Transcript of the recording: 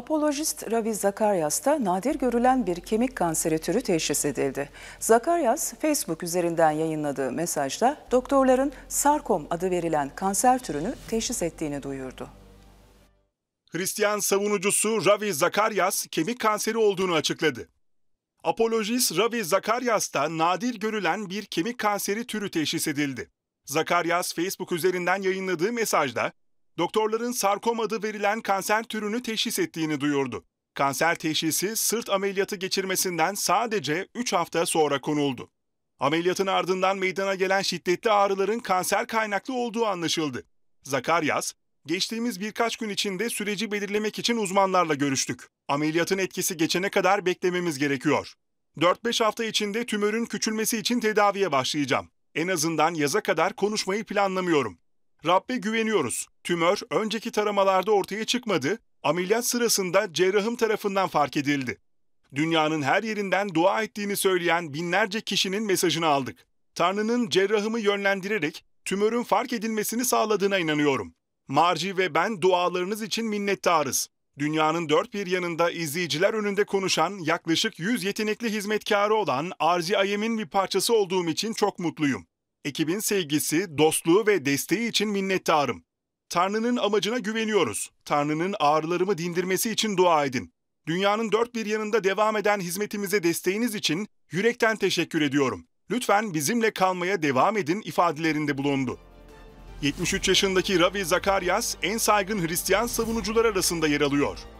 Apolojist Ravi Zakaryas'ta nadir görülen bir kemik kanseri türü teşhis edildi. Zakaryas, Facebook üzerinden yayınladığı mesajda doktorların sarkom adı verilen kanser türünü teşhis ettiğini duyurdu. Hristiyan savunucusu Ravi Zakaryas kemik kanseri olduğunu açıkladı. Apolojist Ravi Zakaryas'ta nadir görülen bir kemik kanseri türü teşhis edildi. Zakaryas Facebook üzerinden yayınladığı mesajda doktorların sarkom adı verilen kanser türünü teşhis ettiğini duyurdu. Kanser teşhisi sırt ameliyatı geçirmesinden sadece 3 hafta sonra konuldu. Ameliyatın ardından meydana gelen şiddetli ağrıların kanser kaynaklı olduğu anlaşıldı. Zakaryas, geçtiğimiz birkaç gün içinde süreci belirlemek için uzmanlarla görüştük. Ameliyatın etkisi geçene kadar beklememiz gerekiyor. 4-5 hafta içinde tümörün küçülmesi için tedaviye başlayacağım. En azından yaza kadar konuşmayı planlamıyorum. Rabbe güveniyoruz. Tümör önceki taramalarda ortaya çıkmadı, ameliyat sırasında cerrahım tarafından fark edildi. Dünyanın her yerinden dua ettiğini söyleyen binlerce kişinin mesajını aldık. Tanrı'nın cerrahımı yönlendirerek tümörün fark edilmesini sağladığına inanıyorum. Marci ve ben dualarınız için minnettarız. Dünyanın dört bir yanında izleyiciler önünde konuşan yaklaşık 100 yetenekli hizmetkarı olan Arzi Ayem'in bir parçası olduğum için çok mutluyum. Ekibin sevgisi, dostluğu ve desteği için minnettarım. Tanrı'nın amacına güveniyoruz. Tanrı'nın ağrılarımı dindirmesi için dua edin. Dünyanın dört bir yanında devam eden hizmetimize desteğiniz için yürekten teşekkür ediyorum. Lütfen bizimle kalmaya devam edin ifadelerinde bulundu. 73 yaşındaki Ravi Zakaryas en saygın Hristiyan savunucular arasında yer alıyor.